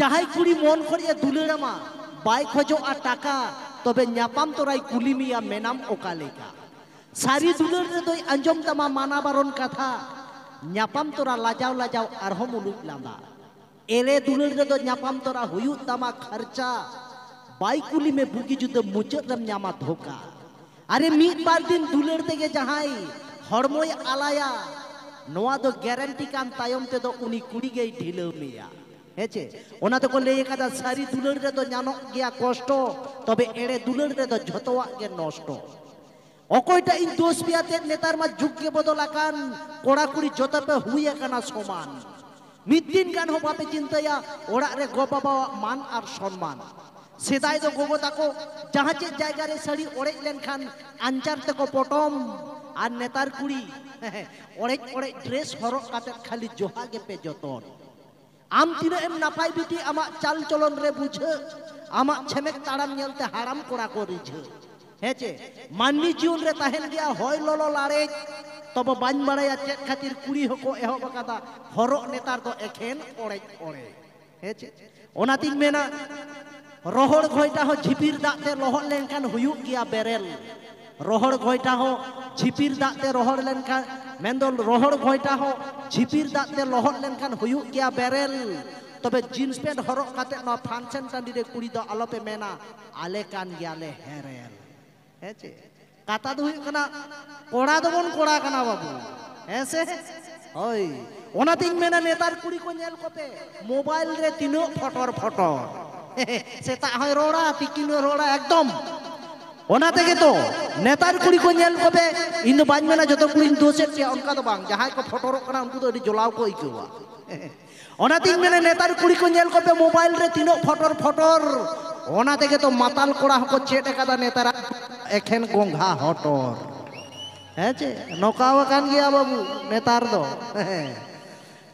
ᱡᱟᱦᱟᱸᱭ ᱠᱩᱲᱤ ᱢᱚᱱ ᱠᱷᱚᱱ ᱮ ᱫᱩᱞᱟᱹᱲᱟᱢᱟ ᱵᱟᱭ ᱠᱷᱚᱡᱚᱜᱼᱟ ᱴᱟᱠᱟ ᱛᱚᱵᱮ ᱧᱟᱯᱟᱢ ᱛᱚᱨᱟᱭ ᱠᱩᱞᱤ ᱢᱮᱭᱟ ᱢᱮᱱᱟᱢ ᱚᱠᱟ ᱞᱮᱠᱟ ᱥᱟᱹᱨᱤ ᱫᱩᱞᱟᱹᱲ ᱨᱮᱫᱚᱭ ᱟᱸᱡᱚᱢ ᱛᱟᱢᱟ ᱢᱟᱱᱟ ᱵᱟᱨᱚᱱ ᱠᱟᱛᱷᱟ ᱧᱟᱯᱟᱢ ᱛᱚᱨᱟ ᱞᱟᱡᱟᱣ ᱞᱟᱡᱟᱣ ᱟᱨᱦᱚᱸ ᱢᱩᱞᱩᱡ ᱞᱟᱸᱫᱟ এরে দুলের রেদো ᱧᱟᱯᱟᱢ তোরা ᱦᱩᱭᱩᱜ ᱛᱟᱢᱟ ᱠᱷᱟᱨᱪᱟ বাইকুলি মে বুগি জুᱫᱟᱹ ᱢᱩᱪᱟᱹᱫ ᱨᱮᱢ ᱧᱟᱢᱟ ᱫᱷᱳᱠᱟ আরে মিট বার দিন দুলের থেকে যাহাই হড়ময় আলায়া নোয়া দো গ্যারান্টি কান তায়ম তেদো উনি কুড়ি গেই ঢিলাও মেয়া ᱦᱮᱸᱪᱮ ᱚᱱᱟ ᱛᱮᱠᱚ ᱞᱟᱹᱭ ᱟᱠᱟᱫᱟ ᱥᱟᱹᱨᱤ ᱫᱩᱞᱟᱹᱲ ᱨᱮᱫᱚ ᱧᱟᱢᱚᱜ ᱜᱮᱭᱟ ᱠᱚᱥᱴᱚ ᱛᱚᱵᱮ ᱮᱲᱮ ᱫᱩᱞᱟᱹᱲ ᱨᱮᱫᱚ ᱡᱷᱚᱛᱚᱣᱟᱜ ᱜᱮ ᱱᱚᱥᱴᱚ ᱚᱠᱚᱭᱴᱟᱜ ᱤᱧ ᱫᱳᱥ ᱯᱮᱭᱟᱛᱮ ᱱᱮᱛᱟᱨ ᱢᱟ ᱡᱩᱜᱽ ᱜᱮ ᱵᱚᱫᱚᱞ ᱟᱠᱟᱱ ᱠᱚᱲᱟ ᱠᱩᱲᱤ ᱡᱚᱛᱚ ᱯᱮ ᱦᱩᱭ ᱟᱠᱟᱱᱟ ᱥᱚᱢᱟᱱ ᱢᱤᱫ ᱫᱤᱱ ᱜᱟᱱ ᱦᱚᱸ ᱵᱟᱯᱮ ᱪᱤᱱᱛᱟᱹᱭᱟ ᱚᱲᱟᱜ ᱨᱮ ᱜᱚ ᱵᱟᱵᱟᱣᱟᱜ ᱢᱟᱱ ᱟᱨ ᱥᱚᱱᱢᱟᱱ ᱥᱮᱫᱟᱭ ᱫᱚ ᱜᱚᱜᱚ ᱛᱟᱠᱚ ᱡᱟᱦᱟᱸ ᱪᱮᱫ ᱡᱟᱭᱜᱟ ᱨᱮ ᱥᱟᱹᱲᱤ ᱚᱲᱮᱡ ᱞᱮᱱᱠᱷᱟᱱ ᱟᱧᱪᱟᱨ ᱛᱮᱠᱚ ᱯᱚᱴᱚᱢ ᱟᱨ ᱱᱮᱛᱟᱨ ᱠᱩᱲᱤ ᱚᱲᱮᱡ ᱚᱲᱮᱡ ᱰᱨᱮᱥ ᱦᱚᱨᱚᱜ ᱠᱟᱛᱮᱫ ᱠᱷᱟᱹᱞᱤ ᱡᱚᱦᱟ ᱜᱮᱯᱮ ᱡᱚᱛᱚᱱ ᱟᱢ ᱛᱤᱱᱟᱹᱜ ᱮᱢ ᱱᱟᱯᱟᱭ ᱵᱤᱴᱤ ᱟᱢᱟᱜ ᱪᱟᱞ ᱪᱚᱞᱚᱱ ᱨᱮ ᱵᱩᱡᱷᱟᱹᱜ ᱟᱢᱟᱜ ᱪᱷᱮᱢᱮᱠ ᱛᱟᱲᱟᱢ ᱧᱮᱞᱛᱮ ᱦᱟᱲᱟᱢ ᱠᱚᱲᱟ ᱠᱚ ᱨᱤᱡᱷᱟᱹ ᱦᱮᱸ ᱪᱮ ᱢᱟᱹᱱᱢᱤ ᱡᱤᱭᱚᱱ ᱨᱮ ᱛᱟᱦᱮᱱ ᱜᱮᱭᱟ ᱦᱚᱭ ᱞᱚᱞᱚ ᱞᱟᱲᱮᱡ ᱛᱚᱵᱮ ᱵᱟᱹᱧ ᱵᱟᱲᱟᱭᱟ ᱪᱮᱫ ᱠᱷᱟᱹᱛᱤᱨ ᱠᱩᱲᱤ ᱦᱚᱸᱠᱚ ᱮᱦᱚᱵ ᱟᱠᱟᱫᱟ ᱦᱚᱨᱚᱜ ᱱᱮᱛᱟᱨ ᱫᱚ ᱮᱠᱷᱮᱱ ᱚᱲᱮᱡ ᱚᱲᱮᱡ ᱦᱮᱸ ᱪᱮ ᱚᱱᱟᱛᱤᱧ ᱢᱮᱱᱟ ᱨᱚᱦᱚᱲ ᱜᱷᱚᱭᱴᱟ ᱦᱚᱸ ᱡᱷᱤᱯᱤᱨ ᱫᱟᱜ ᱛᱮ ᱞᱚᱦᱚᱫ ᱞᱮᱱᱠᱷᱟᱱ ᱦᱩᱭᱩᱜ ᱜᱮᱭᱟ ᱵᱮᱨᱮᱞ ᱨᱚᱦᱚᱲ গয়টা হো ঝিপির দাঁতে রহড় লেনখান ᱢᱮᱱᱫᱚ ᱨᱚᱦᱚᱲ ᱜᱷᱚᱭᱴᱟ ᱦᱚᱸ ᱡᱷᱤᱯᱤᱨ ᱫᱟᱜ ᱛᱮ ᱞᱚᱦᱚᱫ ᱞᱮᱱᱠᱷᱟᱱ ᱦᱩᱭᱩᱜ ᱜᱮᱭᱟ ᱵᱮᱨᱮᱞ ᱛᱚᱵᱮ ᱡᱤᱱᱥ ᱯᱮᱱᱴ ᱦᱚᱨᱚᱜ ᱠᱟᱛᱮ ᱱᱚᱣᱟ ᱯᱷᱟᱱᱥᱮᱱ ᱴᱟᱺᱰᱤ ᱨᱮ ᱠᱩᱲᱤ ᱫᱚ ᱟᱞᱚᱯᱮ ᱢᱮᱱᱟ ᱟᱞᱮ ᱠᱟᱱ ᱜᱮᱭᱟᱞᱮ ᱦᱮᱨᱮᱞ ᱦᱮᱸ ᱪᱮ ᱠᱟᱛᱷᱟ ᱫᱚ ᱦᱩᱭᱩᱜ ᱠᱟᱱᱟ ᱠᱚᱲᱟ ᱫᱚᱵᱚᱱ ᱠᱚᱲᱟ ᱠᱟᱱᱟ ᱵᱟᱵᱩ ᱦᱮᱸ ᱥᱮ ᱦᱳᱭ ᱚᱱᱟᱛᱤᱧ ᱢᱮᱱᱟ ᱱᱮᱛᱟᱨ ᱠᱩᱲᱤ ᱠᱚ ᱧᱮᱞ ᱠᱚᱯᱮ ᱢᱳᱵᱟᱭᱤᱞ ᱨᱮ ᱛᱤᱱᱟᱹᱜ ᱯᱷᱚᱴᱚᱨ ᱯᱷᱚᱴᱚᱨ ᱥᱮᱛᱟᱜ ᱦᱚᱸᱭ ᱨᱚᱲᱟ ᱛᱤᱠᱤᱱ ᱦᱚᱸᱭ ᱨᱚᱲᱟ ᱮᱠᱫᱚᱢ ᱚᱱᱟ ᱛᱮᱜᱮ ᱛᱚ ᱱᱮᱛᱟᱨ ᱠᱩᱲᱤ ᱠᱚ ᱧᱮᱞ ᱠᱚᱯᱮ ᱤᱧ ᱫᱚ ᱵᱟᱹᱧ ᱢᱮᱱᱟ ᱡᱚᱛᱚ ᱠᱩᱲᱤᱧ ᱫᱳᱥᱮᱫ ᱯᱮᱭᱟ ᱚᱱᱠᱟ ᱫᱚ ᱵᱟᱝ ᱡᱟᱦᱟᱸᱭ ᱠᱚ ᱯᱷᱚᱴᱚᱨᱚᱜ ᱠᱟᱱᱟ ᱩᱱᱠᱩ ᱫᱚ ᱟᱹᱰᱤ ᱡᱚᱞᱟᱣ ᱠᱚ ᱟᱹᱭᱠᱟᱹᱣᱟ ᱚᱱᱟᱛᱮᱧ ᱢᱮᱱᱟ ᱱᱮᱛᱟᱨ ᱠᱩᱲᱤ ᱠᱚ ᱧᱮᱞ ᱠᱚᱯᱮ ᱢᱳᱵᱟᱭᱤᱞ ᱨᱮ ᱛᱤᱱᱟᱹᱜ ᱯᱷᱚᱴᱚᱨ ᱯᱷᱚᱴᱚᱨ ᱚᱱᱟ ᱛᱮᱜᱮ ᱛᱚ ᱢᱟᱛᱟᱞ ᱠᱚᱲᱟ ᱦᱚᱸᱠᱚ ᱪᱮᱫ ᱟᱠᱟᱫᱟ ᱱᱮᱛᱟᱨᱟᱜ ᱮᱠᱷᱮᱱ ᱜᱚᱝᱜᱷᱟ ᱦᱚᱴᱚᱨ ᱦᱮᱸ ᱪᱮ ᱱᱚᱠᱟᱣ ᱟᱠᱟᱱ ᱜᱮᱭᱟ ᱵᱟᱹᱵᱩ ᱱᱮᱛᱟᱨ ᱫᱚ ᱦᱮᱸ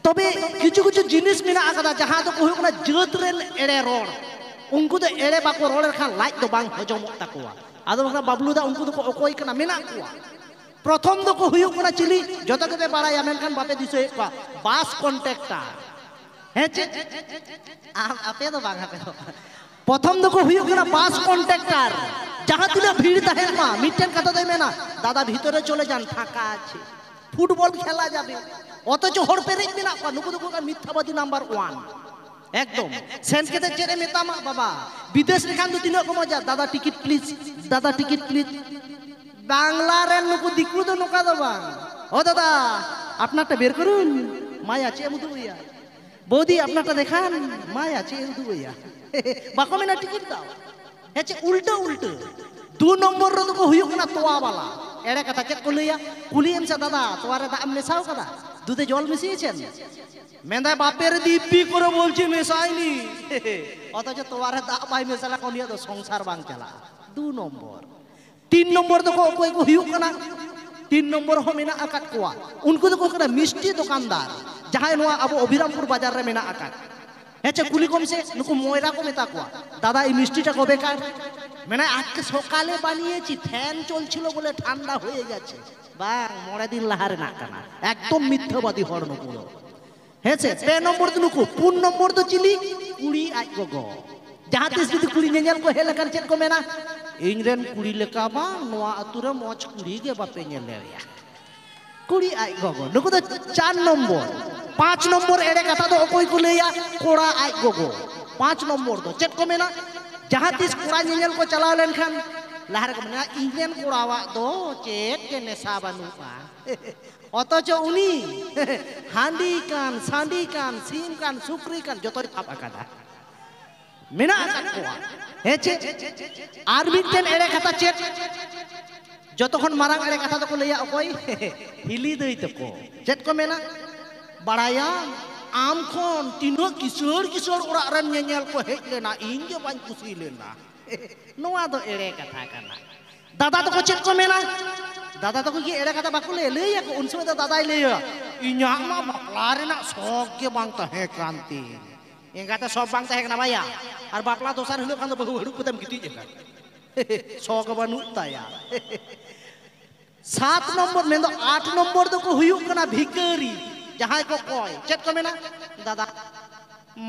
তবে কিছু কিছু জিনিস মেনা আকাদা যাহা দো হুক না জাত রেন এড়ে রড় উনকু দো এড়ে বাকো রড় খান লাইট দো বাং হজমত তাকুয়া ᱟᱫᱚ ᱵᱟᱝ ᱵᱟᱵᱞᱩ ᱫᱟ ᱩᱱᱠᱩ ᱫᱚᱠᱚ ᱚᱠᱚᱭ ᱠᱟᱱᱟ ᱢᱮᱱᱟᱜ ᱠᱚᱣᱟ ᱯᱨᱚᱛᱷᱚᱢ ᱫᱚᱠᱚ ᱦᱩᱭᱩᱜ ᱠᱟᱱᱟ ᱪᱤᱞᱤ ᱡᱚᱛᱚ ᱜᱮᱯᱮ ᱵᱟᱲᱟᱭᱟ ᱢᱮᱱᱠᱷᱟᱱ ᱵᱟᱯᱮ ᱫᱤᱥᱟᱹᱭᱮᱫ ᱠᱚᱣᱟ ᱵᱟᱥ ᱠᱚᱱᱴᱮᱠᱴᱟᱨ ᱦᱮᱸ ᱪᱮᱫ ᱟᱨ ᱟᱯᱮ ᱫᱚ ᱵᱟᱝ ᱟᱯᱮ ᱫᱚ ᱯᱨᱚᱛᱷᱚᱢ ᱫᱚᱠᱚ ᱦᱩᱭᱩᱜ ᱠᱟᱱᱟ ᱵᱟᱥ ᱠᱚᱱᱴᱮᱠᱴᱟᱨ ᱡᱟᱦᱟᱸ ᱛᱤᱱᱟᱹᱜ ভিড় ᱛᱟᱦᱮᱱ ᱢᱟ ᱢᱤᱫᱴᱮᱱ ᱠᱟᱛᱷᱟ ᱫᱚᱭ ᱢᱮᱱᱟ দাদা ভিতরে চলে যান ফাঁকা আছে ফুটবল খেলা যাবে অথচ হড় পেরেজ মেলা কোয়া নুকু দুকু মিথ্যাবাদী নাম্বার ওয়ান একদম সেনকেতে জেনে মেতামা বাবা বিদেশ রেখান দু তিন রকম যা দাদা টিকিট প্লিজ দাদা টিকিট প্লিজ বাংলা রেন নুকু দিকু তো নোকা দেবা ও দাদা আপনারটা বের করুন মায় আছে মধু ভাইয়া বৌদি আপনারটা দেখান মায় আছে মধু ভাইয়া বাকমে না টিকিট দাও হ্যাঁ উল্টো উল্টো দু নম্বর রদুকু হুয়ুক না তোয়া বালা এড়ে কথা চেক কলিয়া কুলিয়েম সে দাদা তোয়ারে দাম মেশাও কথা দুধে জল মিশিয়েছেন মেঁদায় বাপের দিব্যি করে বলছি মেশাইনি অথচ তোমার দাবাই মেশালা কোনিয়া সংসার বাং চালা দু নম্বর তিন নম্বর তো কই তিন নম্বর হো মেনা আকাত কোয়া উনকু তো মিষ্টি দোকানদার যাহাই নোয়া আবু অভিরামপুর বাজার রে মেনা আকাত হ্যাঁ কুলি কমছে নুকু ময়রা কমে মেতা দাদা এই মিষ্টিটা কবে কার মানে আজকে সকালে বানিয়েছি ফ্যান চলছিল বলে ঠান্ডা হয়ে গেছে বা মরাদিন লাহার নাকানা একদম মিথ্যাবাদী হর্ণপুরো হয়েছে বে নম্বর তো লুকু পুন নম্বর তো চিলি কুড়ি আজ গ ᱡᱟᱦᱟᱸ ᱛᱤᱥ ᱡᱩᱫᱤ ᱠᱩᱲᱤ ᱧᱮᱧᱮᱞ ᱠᱚ ᱦᱮᱡ ᱞᱮᱠᱷᱟᱱ ᱪᱮᱫ ᱠᱚ ᱢᱮᱱᱟ ᱤᱧ ᱨᱮᱱ ᱠᱩᱲᱤ ᱞᱮᱠᱟ ᱵᱟᱝ ᱱᱚᱣᱟ ᱟᱛᱩ ᱨᱮ ᱢᱚᱡᱽ ᱠᱩᱲᱤ ᱜᱮ ᱵᱟᱯᱮ ᱧᱮᱞᱮᱭᱟ ᱠᱩᱲᱤ ᱟᱡ ᱜᱚᱜᱚ ᱱᱩᱠᱩ ᱫᱚ ᱪᱟᱨ ᱱᱚᱢᱵᱚᱨ ᱯᱟᱸᱪ ᱱᱚᱢᱵᱚᱨ ᱮᱲᱮ ᱠᱟᱛᱷᱟ ᱫᱚ ᱚᱠᱚᱭ ᱠᱚ ᱞᱟᱹᱭᱟ ᱠᱚᱲᱟ ᱟᱡ ᱜᱚᱜᱚ ᱯᱟᱸᱪ ᱱᱚᱢᱵᱚᱨ ᱫᱚ ᱪᱮᱫ ᱠᱚ ᱢᱮᱱᱟ jahatis kurang nyel ko calalan kan lahar ke mana inyen kurawa do cek ke nesaba nupa otojo uni handikan sandikan simkan sukrikan joto di papa kata mena akan hece arbit ten ere kata cek joto kon marang ere kata toko leya okoi hili doi toko cek ko mena am kon tino kisur kisur ora ran nyanyal ko hek lena ing je ban kusi lena noa do ere katha kana dada to ko chet ko mena dada to ko ere kata bakul le ya ko unsu da dada le ya inyak ma bakla rena sok ge bang ta he kanti kata sok bang ta he nama ya ar bakla dosar huluk kan bahu huluk putam gitu je kan sok banu ta ya सात number में तो nomor number तो को हुई कना जहां को कोय चेत को मेना दादा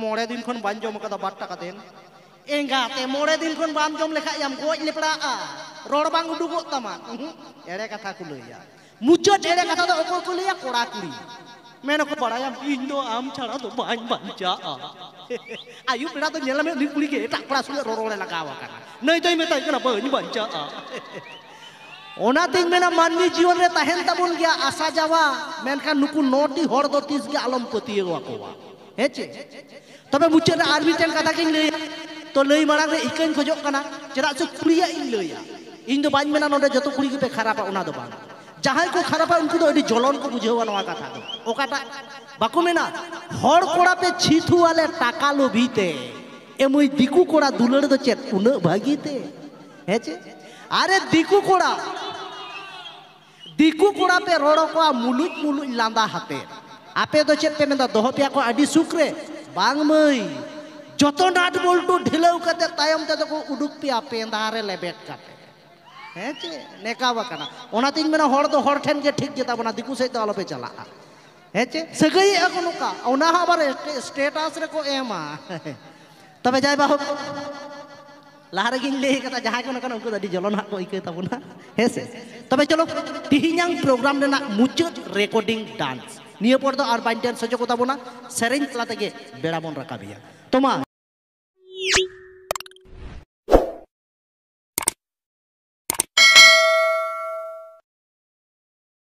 मोड़े दिन खन बान जम का बार टाका एंगाते मोड़े दिन खन बान जम लेखा याम गोज लेपड़ा आ रोड बांग एड़े कथा को लैया मुचो एड़े कथा तो लैया कोड़ा कुड़ी मैंने को बड़ाया इन दो आम छड़ा तो बान बंचा आयु पेड़ा तो नेला कुड़ी के एटा कोड़ा सुले रोरोड़े लगावा करना तो मैं तो ᱚᱱᱟᱛᱤᱧ ᱢᱮᱱᱟ ᱢᱟᱹᱱᱢᱤ ᱡᱤᱭᱚᱱ ᱨᱮ ᱛᱟᱦᱮᱱ ᱛᱟᱵᱚᱱ ᱜᱮᱭᱟ ᱟᱥᱟ ᱡᱟᱣᱟ ᱢᱮᱱᱠᱷᱟᱱ ᱱᱩᱠᱩ ᱱᱚᱴᱤ ᱦᱚᱲ ᱫᱚ ᱛᱤᱥ ᱜᱮ ᱟᱞᱚᱢ ᱯᱟᱹᱛᱭᱟᱹᱣ ᱟᱠᱚᱣᱟ ᱦᱮᱸ ᱪᱮ ᱛᱚᱵᱮ ᱢᱩᱪᱟᱹᱫ ᱨᱮ ᱟᱨ ᱢᱤᱫᱴᱮᱱ ᱠᱟᱛᱷᱟ ᱜᱤᱧ ᱞᱟᱹᱭᱟ ᱛᱚ ᱞᱟᱹᱭ ᱢᱟᱲᱟᱝ ᱨᱮ ᱤᱠᱟᱹᱧ ᱠᱷᱚᱡᱚᱜ ᱠᱟᱱᱟ ᱪᱮᱫᱟᱜ ᱥᱮ ᱠᱩᱲᱤᱭᱟᱜ ᱤᱧ ᱞᱟᱹᱭᱟ ᱤᱧ ᱫᱚ ᱵᱟᱹᱧ ᱢᱮᱱᱟ ᱱᱚᱰᱮ ᱡᱚᱛᱚ ᱠᱩᱲᱤ ᱜᱮᱯᱮ ᱠᱷᱟᱨᱟᱯᱟ ᱚᱱᱟ ᱫᱚ ᱵᱟᱝ ᱡᱟᱦᱟᱸᱭ ᱠᱚ ᱠᱷᱟᱨᱟᱯᱟ ᱩᱱᱠᱩ ᱫᱚ ᱟᱹᱰᱤ ᱡᱚᱞᱚᱱ ᱠᱚ ᱵᱩᱡᱷᱟᱹᱣᱟ ᱱᱚᱣᱟ ᱠᱟᱛᱷᱟ ᱫᱚ ᱚᱠᱟᱴᱟᱜ ᱵᱟᱠᱚ ᱢᱮᱱᱟ ᱦᱚᱲ ᱠᱚᱲᱟ ᱯᱮ ᱪᱷᱤᱛᱩ ᱟᱞᱮ ᱴᱟᱠᱟ ᱞᱚᱵᱷᱤᱛᱮ ᱮᱢᱩᱭ ᱫᱤᱠᱩ ᱠᱚᱲᱟ ᱫᱩᱞᱟᱹᱲ ᱫᱚ ᱪᱮᱫ ᱩᱱᱟᱹᱜ ᱵᱷᱟᱹᱜᱤᱛᱮ ᱦᱮᱸ ᱪᱮ আরে দিকু কোড়া ᱫᱤᱠᱩ ᱠᱚᱲᱟᱛᱮ ᱨᱚᱲ ᱠᱚᱣᱟ ᱢᱩᱞᱩᱡ ᱢᱩᱞᱩᱡ ᱞᱟᱸᱫᱟ ᱦᱟᱛᱮ ᱟᱯᱮ ᱫᱚ ᱪᱮᱫ ᱯᱮ ᱢᱮᱱᱫᱟ ᱫᱚᱦᱚ ᱯᱮᱭᱟ ᱠᱚ ᱟᱹᱰᱤ ᱥᱩᱠ ᱨᱮ ᱵᱟᱝ ᱢᱟᱹᱭ ᱡᱚᱛᱚ ᱱᱟᱴ ᱵᱚᱞᱴᱩ ᱰᱷᱤᱞᱟᱹᱣ ᱠᱟᱛᱮ ᱛᱟᱭᱚᱢ ᱛᱮᱫᱚ ᱠᱚ ᱩᱰᱩᱠ ᱯᱮᱭᱟ ᱯᱮᱸᱫᱟ ᱨᱮ ᱞᱮᱵᱮᱫ ᱠᱟᱛᱮ ᱦᱮᱸ ᱪᱮ ᱱᱮᱠᱟᱣ ᱟᱠᱟᱱᱟ ᱚᱱᱟᱛᱤᱧ ᱢᱮᱱᱟ ᱦᱚᱲ ᱫᱚ ᱦᱚᱲ ᱴᱷᱮᱱ ᱜᱮ ᱴᱷᱤᱠ ᱜᱮ ᱛᱟᱵᱚᱱᱟ ᱫᱤᱠᱩ ᱥᱮᱫ ᱫᱚ ᱟᱞᱚᱯᱮ ᱪᱟᱞᱟᱜᱼᱟ ᱦᱮᱸ ᱪᱮ ᱥᱟᱹᱜᱟᱹᱭ ᱟᱠᱚ ᱱᱚᱝᱠᱟ ᱚᱱᱟ ᱦᱚᱸ ᱟᱵᱟᱨ ᱥᱴᱮᱴᱟᱥ ᱨᱮᱠᱚ ᱮᱢᱟ ᱛᱚᱵᱮ ᱡᱟᱭ ᱵᱟᱦᱩ ᱞᱟᱦᱟᱨᱮᱜᱤᱧ ᱞᱟᱹᱭ ᱠᱟᱫᱟ ᱡᱟᱦᱟᱸᱭ ᱠᱚ ᱱᱚᱝᱠᱟᱱ ᱩᱱᱠᱩ ᱫᱚ ᱟᱹᱰᱤ ᱡᱚᱞᱚᱱ ᱦᱟᱸᱜ ᱠᱚ ᱟᱹᱭᱠᱟᱹᱣ ᱛᱟᱵᱚᱱᱟ ᱦᱮᱸᱥᱮ ᱛᱚᱵᱮ ᱪᱚᱞᱚ ᱛᱤᱦᱤᱧᱟᱝ ᱯᱨᱳᱜᱨᱟᱢ ᱨᱮᱱᱟᱜ ᱢᱩᱪᱟᱹᱫ ᱨᱮᱠᱚᱨᱰᱤᱝ ᱰᱟᱱᱥ ᱱᱤᱭᱟᱹ ᱯᱚᱨ ᱫᱚ ᱟᱨ ᱵᱟᱹᱧ ᱴᱮᱱ ᱛᱟᱵᱚᱱᱟ ᱥᱮᱨᱮᱧ ᱛᱟᱞᱟ ᱛᱮᱜᱮ ᱵᱮᱲᱟ ᱵᱚᱱ ᱨᱟᱠᱟᱵᱮᱭᱟ ᱛᱚᱢᱟ